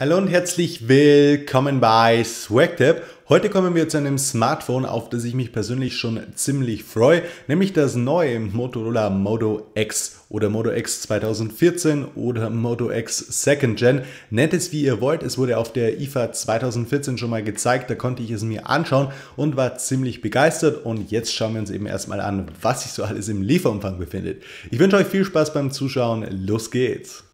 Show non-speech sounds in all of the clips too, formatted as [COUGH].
Hallo und herzlich willkommen bei SwagTab. Heute kommen wir zu einem Smartphone, auf das ich mich persönlich schon ziemlich freue, nämlich das neue Motorola Moto X oder Moto X 2014 oder Moto X Second Gen. Nennt es wie ihr wollt, es wurde auf der IFA 2014 schon mal gezeigt, da konnte ich es mir anschauen und war ziemlich begeistert und jetzt schauen wir uns eben erstmal an, was sich so alles im Lieferumfang befindet. Ich wünsche euch viel Spaß beim Zuschauen, los geht's!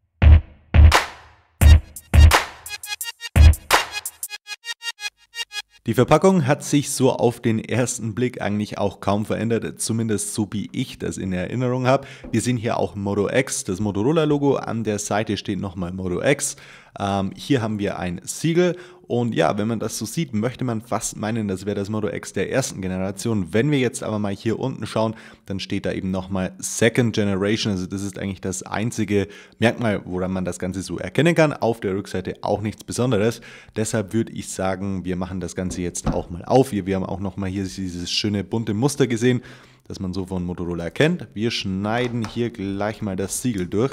Die Verpackung hat sich so auf den ersten Blick eigentlich auch kaum verändert, zumindest so wie ich das in Erinnerung habe. Wir sehen hier auch Moto X, das Motorola-Logo, an der Seite steht nochmal Moto X. Ähm, hier haben wir ein Siegel und ja, wenn man das so sieht, möchte man fast meinen, das wäre das Moto X der ersten Generation. Wenn wir jetzt aber mal hier unten schauen, dann steht da eben nochmal Second Generation. Also das ist eigentlich das einzige Merkmal, woran man das Ganze so erkennen kann. Auf der Rückseite auch nichts Besonderes. Deshalb würde ich sagen, wir machen das Ganze jetzt auch mal auf. Hier, wir haben auch nochmal hier dieses schöne bunte Muster gesehen, das man so von Motorola erkennt. Wir schneiden hier gleich mal das Siegel durch.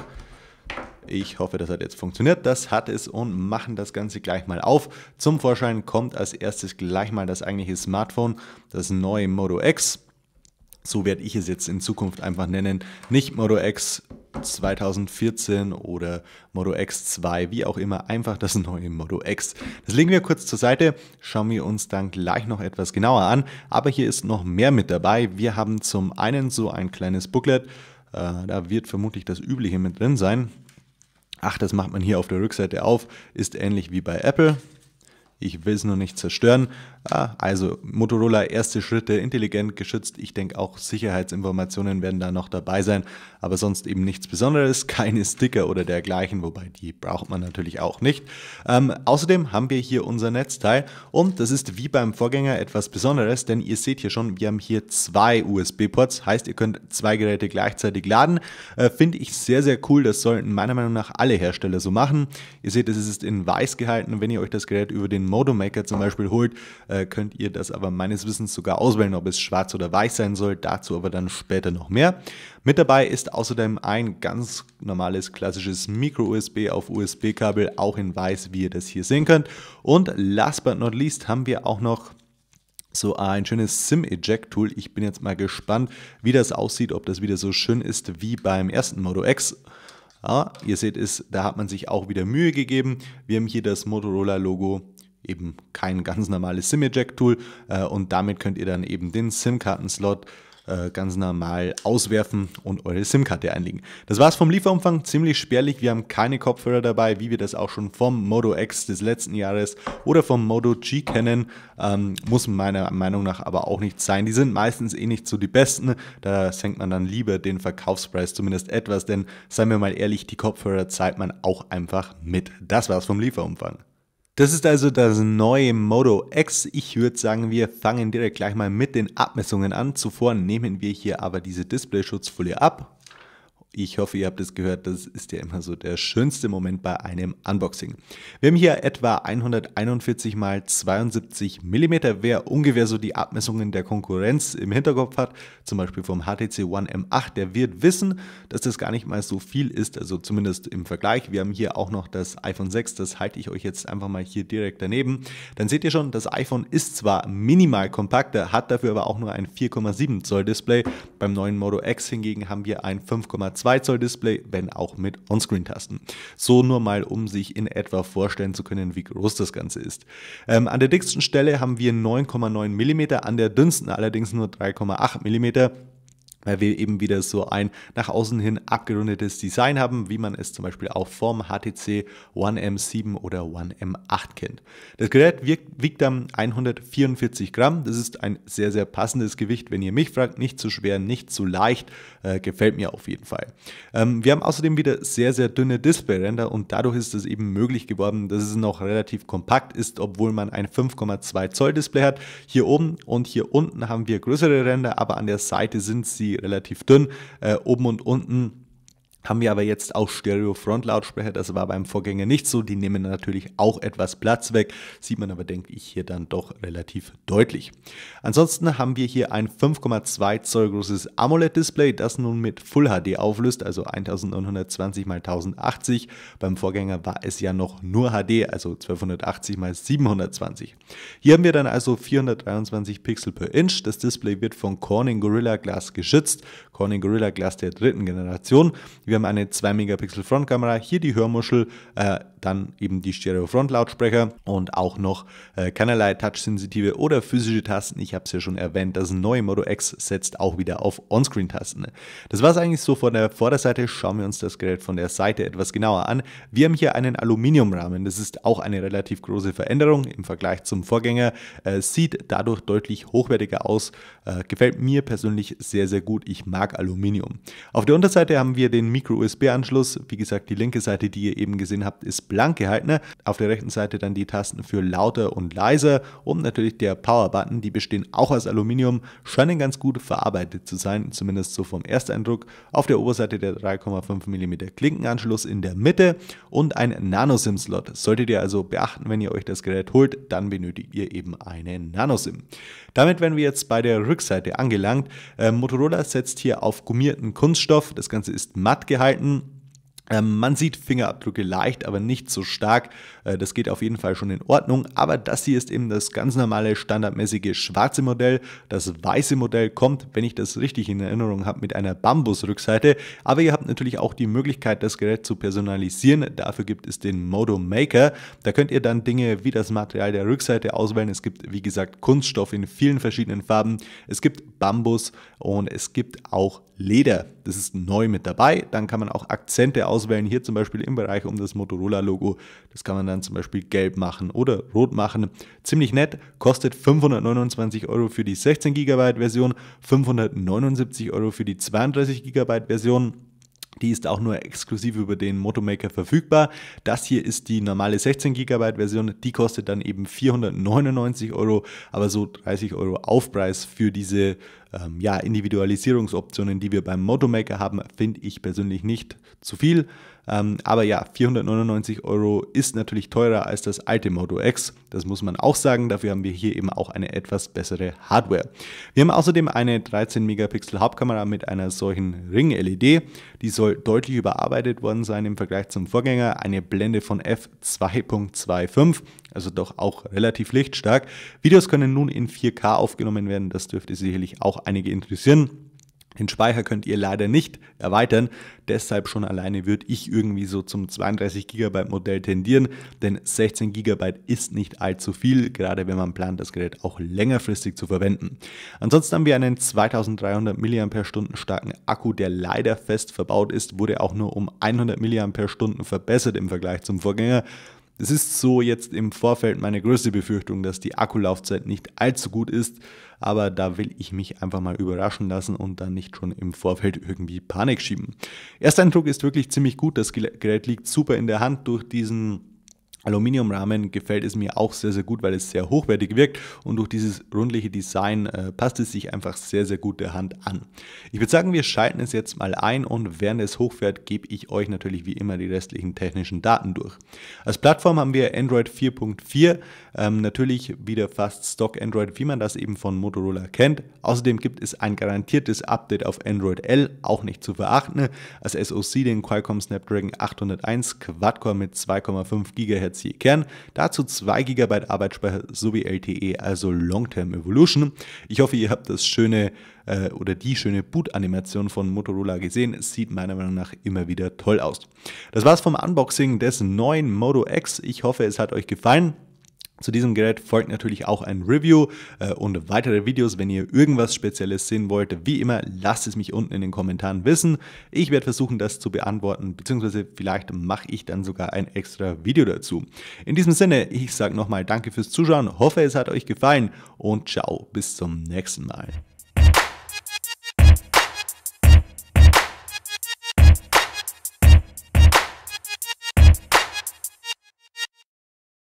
Ich hoffe, das hat jetzt funktioniert. Das hat es und machen das Ganze gleich mal auf. Zum Vorschein kommt als erstes gleich mal das eigentliche Smartphone, das neue Moto X. So werde ich es jetzt in Zukunft einfach nennen. Nicht Moto X 2014 oder Moto X 2, wie auch immer, einfach das neue Moto X. Das legen wir kurz zur Seite, schauen wir uns dann gleich noch etwas genauer an. Aber hier ist noch mehr mit dabei. Wir haben zum einen so ein kleines Booklet, äh, da wird vermutlich das Übliche mit drin sein. Ach, das macht man hier auf der Rückseite auf. Ist ähnlich wie bei Apple. Ich will es nur nicht zerstören. Ah, also Motorola erste Schritte intelligent geschützt. Ich denke auch Sicherheitsinformationen werden da noch dabei sein, aber sonst eben nichts Besonderes, [LAUGHS] keine Sticker oder dergleichen, wobei die braucht man natürlich auch nicht. Ähm, außerdem haben wir hier unser Netzteil und das ist wie beim Vorgänger etwas Besonderes, denn ihr seht hier schon, wir haben hier zwei USB-Ports, heißt ihr könnt zwei Geräte gleichzeitig laden. Äh, Finde ich sehr, sehr cool, das sollten meiner Meinung nach alle Hersteller so machen. Ihr seht, es ist in weiß gehalten, wenn ihr euch das Gerät über den Modomaker zum Beispiel holt, äh, könnt ihr das aber meines Wissens sogar auswählen, ob es schwarz oder weiß sein soll. Dazu aber dann später noch mehr. Mit dabei ist außerdem ein ganz normales klassisches Micro-USB auf USB-Kabel, auch in weiß, wie ihr das hier sehen könnt. Und last but not least haben wir auch noch so ein schönes Sim-Eject-Tool. Ich bin jetzt mal gespannt, wie das aussieht, ob das wieder so schön ist wie beim ersten Moto X. Ja, ihr seht es, da hat man sich auch wieder Mühe gegeben. Wir haben hier das Motorola-Logo eben kein ganz normales SIM-Eject-Tool äh, und damit könnt ihr dann eben den SIM-Karten-Slot äh, ganz normal auswerfen und eure SIM-Karte einlegen. Das war es vom Lieferumfang, ziemlich spärlich. Wir haben keine Kopfhörer dabei, wie wir das auch schon vom Moto X des letzten Jahres oder vom Moto G kennen. Ähm, muss meiner Meinung nach aber auch nicht sein. Die sind meistens eh nicht so die besten. Da senkt man dann lieber den Verkaufspreis zumindest etwas, denn seien wir mal ehrlich, die Kopfhörer zahlt man auch einfach mit. Das war es vom Lieferumfang. Das ist also das neue Moto X. Ich würde sagen, wir fangen direkt gleich mal mit den Abmessungen an. Zuvor nehmen wir hier aber diese Displayschutzfolie ab ich hoffe, ihr habt es gehört. Das ist ja immer so der schönste Moment bei einem Unboxing. Wir haben hier etwa 141 x 72 mm. Wer ungefähr so die Abmessungen der Konkurrenz im Hinterkopf hat, zum Beispiel vom HTC One M8, der wird wissen, dass das gar nicht mal so viel ist. Also zumindest im Vergleich. Wir haben hier auch noch das iPhone 6. Das halte ich euch jetzt einfach mal hier direkt daneben. Dann seht ihr schon, das iPhone ist zwar minimal kompakter, hat dafür aber auch nur ein 4,7 Zoll Display. Beim neuen Moto X hingegen haben wir ein 5,2 2 Zoll Display, wenn auch mit Onscreen-Tasten. So nur mal, um sich in etwa vorstellen zu können, wie groß das Ganze ist. Ähm, an der dicksten Stelle haben wir 9,9 mm, an der dünnsten allerdings nur 3,8 mm weil wir eben wieder so ein nach außen hin abgerundetes Design haben, wie man es zum Beispiel auch vom HTC One M7 oder One M8 kennt. Das Gerät wirkt, wiegt dann 144 Gramm. Das ist ein sehr, sehr passendes Gewicht, wenn ihr mich fragt. Nicht zu schwer, nicht zu leicht. Äh, gefällt mir auf jeden Fall. Ähm, wir haben außerdem wieder sehr, sehr dünne Displayränder und dadurch ist es eben möglich geworden, dass es noch relativ kompakt ist, obwohl man ein 5,2 Zoll Display hat. Hier oben und hier unten haben wir größere Ränder, aber an der Seite sind sie relativ dünn. Äh, oben und unten haben wir aber jetzt auch Stereo-Front-Lautsprecher, das war beim Vorgänger nicht so. Die nehmen natürlich auch etwas Platz weg, sieht man aber, denke ich, hier dann doch relativ deutlich. Ansonsten haben wir hier ein 5,2 Zoll großes AMOLED-Display, das nun mit Full HD auflöst, also 1920 x 1080. Beim Vorgänger war es ja noch nur HD, also 1280 x 720. Hier haben wir dann also 423 Pixel per Inch. Das Display wird von Corning Gorilla Glass geschützt, Corning Gorilla Glass der dritten Generation. Wir wir haben eine 2 Megapixel Frontkamera, hier die Hörmuschel, äh, dann eben die Stereo-Front-Lautsprecher und auch noch äh, keinerlei touchsensitive oder physische Tasten. Ich habe es ja schon erwähnt, das neue Moto X setzt auch wieder auf Onscreen-Tasten. Das war es eigentlich so von der Vorderseite. Schauen wir uns das Gerät von der Seite etwas genauer an. Wir haben hier einen Aluminiumrahmen. Das ist auch eine relativ große Veränderung im Vergleich zum Vorgänger. Äh, sieht dadurch deutlich hochwertiger aus. Äh, gefällt mir persönlich sehr, sehr gut. Ich mag Aluminium. Auf der Unterseite haben wir den Mikro Micro-USB-Anschluss. Wie gesagt, die linke Seite, die ihr eben gesehen habt, ist blank gehalten. Ne? Auf der rechten Seite dann die Tasten für lauter und leiser und natürlich der Power-Button. Die bestehen auch aus Aluminium, scheinen ganz gut verarbeitet zu sein, zumindest so vom Ersteindruck. Auf der Oberseite der 3,5 mm Klinkenanschluss in der Mitte und ein Nano-SIM-Slot. Solltet ihr also beachten, wenn ihr euch das Gerät holt, dann benötigt ihr eben eine Nano-SIM. Damit wären wir jetzt bei der Rückseite angelangt. Äh, Motorola setzt hier auf gummierten Kunststoff. Das Ganze ist matt gehalten. Ähm, man sieht Fingerabdrücke leicht, aber nicht so stark. Äh, das geht auf jeden Fall schon in Ordnung. Aber das hier ist eben das ganz normale, standardmäßige schwarze Modell. Das weiße Modell kommt, wenn ich das richtig in Erinnerung habe, mit einer Bambus-Rückseite. Aber ihr habt natürlich auch die Möglichkeit, das Gerät zu personalisieren. Dafür gibt es den Modo Maker. Da könnt ihr dann Dinge wie das Material der Rückseite auswählen. Es gibt, wie gesagt, Kunststoff in vielen verschiedenen Farben. Es gibt Bambus und es gibt auch Leder. Das ist neu mit dabei. Dann kann man auch Akzente auswählen. Hier zum Beispiel im Bereich um das Motorola-Logo. Das kann man dann zum Beispiel gelb machen oder rot machen. Ziemlich nett. Kostet 529 Euro für die 16 GB Version, 579 Euro für die 32 GB Version. Die ist auch nur exklusiv über den Motomaker verfügbar. Das hier ist die normale 16 GB Version. Die kostet dann eben 499 Euro, aber so 30 Euro Aufpreis für diese ähm, ja, Individualisierungsoptionen, die wir beim Motomaker haben, finde ich persönlich nicht zu viel. Ähm, aber ja, 499 Euro ist natürlich teurer als das alte Moto X. Das muss man auch sagen. Dafür haben wir hier eben auch eine etwas bessere Hardware. Wir haben außerdem eine 13 Megapixel Hauptkamera mit einer solchen Ring-LED. Die soll deutlich überarbeitet worden sein im Vergleich zum Vorgänger. Eine Blende von f2.25, also doch auch relativ lichtstark. Videos können nun in 4K aufgenommen werden. Das dürfte sicherlich auch einige interessieren. Den Speicher könnt ihr leider nicht erweitern, deshalb schon alleine würde ich irgendwie so zum 32 GB Modell tendieren, denn 16 GB ist nicht allzu viel, gerade wenn man plant, das Gerät auch längerfristig zu verwenden. Ansonsten haben wir einen 2300 mAh starken Akku, der leider fest verbaut ist, wurde auch nur um 100 mAh verbessert im Vergleich zum Vorgänger. Das ist so jetzt im Vorfeld meine größte Befürchtung, dass die Akkulaufzeit nicht allzu gut ist, aber da will ich mich einfach mal überraschen lassen und dann nicht schon im Vorfeld irgendwie Panik schieben. Eindruck ist wirklich ziemlich gut, das Gerät liegt super in der Hand durch diesen Aluminiumrahmen gefällt es mir auch sehr, sehr gut, weil es sehr hochwertig wirkt und durch dieses rundliche Design äh, passt es sich einfach sehr, sehr gut der Hand an. Ich würde sagen, wir schalten es jetzt mal ein und während es hochfährt, gebe ich euch natürlich wie immer die restlichen technischen Daten durch. Als Plattform haben wir Android 4.4, ähm, natürlich wieder fast Stock Android, wie man das eben von Motorola kennt. Außerdem gibt es ein garantiertes Update auf Android L, auch nicht zu verachten, als SoC den Qualcomm Snapdragon 801 Quad-Core mit 2,5 GHz USB-C Kern, dazu 2 GB Arbeitsspeicher sowie LTE, also Long Term Evolution. Ich hoffe, ihr habt das schöne äh, oder die schöne Boot-Animation von Motorola gesehen. Es sieht meiner Meinung nach immer wieder toll aus. Das war's vom Unboxing des neuen Moto X. Ich hoffe, es hat euch gefallen. Zu diesem Gerät folgt natürlich auch ein Review äh, und weitere Videos. Wenn ihr irgendwas Spezielles sehen wollt, wie immer, lasst es mich unten in den Kommentaren wissen. Ich werde versuchen, das zu beantworten, beziehungsweise vielleicht mache ich dann sogar ein extra Video dazu. In diesem Sinne, ich sage nochmal Danke fürs Zuschauen, hoffe es hat euch gefallen und ciao, bis zum nächsten Mal.